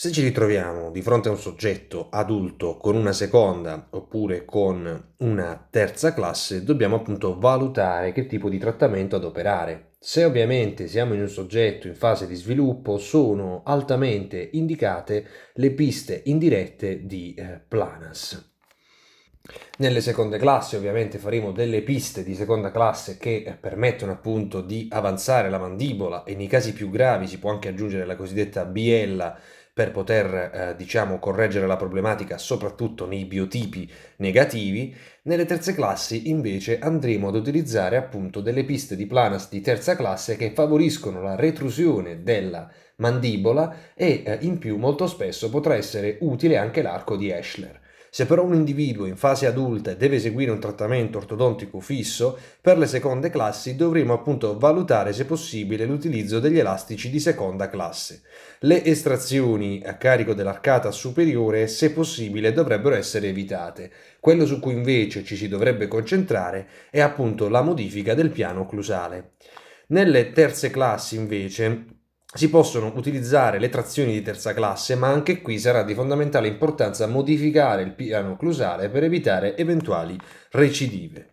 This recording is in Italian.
Se ci ritroviamo di fronte a un soggetto adulto con una seconda oppure con una terza classe, dobbiamo appunto valutare che tipo di trattamento adoperare. Se ovviamente siamo in un soggetto in fase di sviluppo, sono altamente indicate le piste indirette di eh, Planas. Nelle seconde classi ovviamente faremo delle piste di seconda classe che eh, permettono appunto di avanzare la mandibola e nei casi più gravi si può anche aggiungere la cosiddetta biella per poter eh, diciamo correggere la problematica soprattutto nei biotipi negativi, nelle terze classi invece andremo ad utilizzare appunto delle piste di planas di terza classe che favoriscono la retrusione della mandibola e eh, in più molto spesso potrà essere utile anche l'arco di Eschler. Se però un individuo in fase adulta deve eseguire un trattamento ortodontico fisso, per le seconde classi dovremo appunto valutare se possibile l'utilizzo degli elastici di seconda classe. Le estrazioni a carico dell'arcata superiore, se possibile, dovrebbero essere evitate. Quello su cui invece ci si dovrebbe concentrare è appunto la modifica del piano occlusale. Nelle terze classi invece si possono utilizzare le trazioni di terza classe, ma anche qui sarà di fondamentale importanza modificare il piano occlusale per evitare eventuali recidive.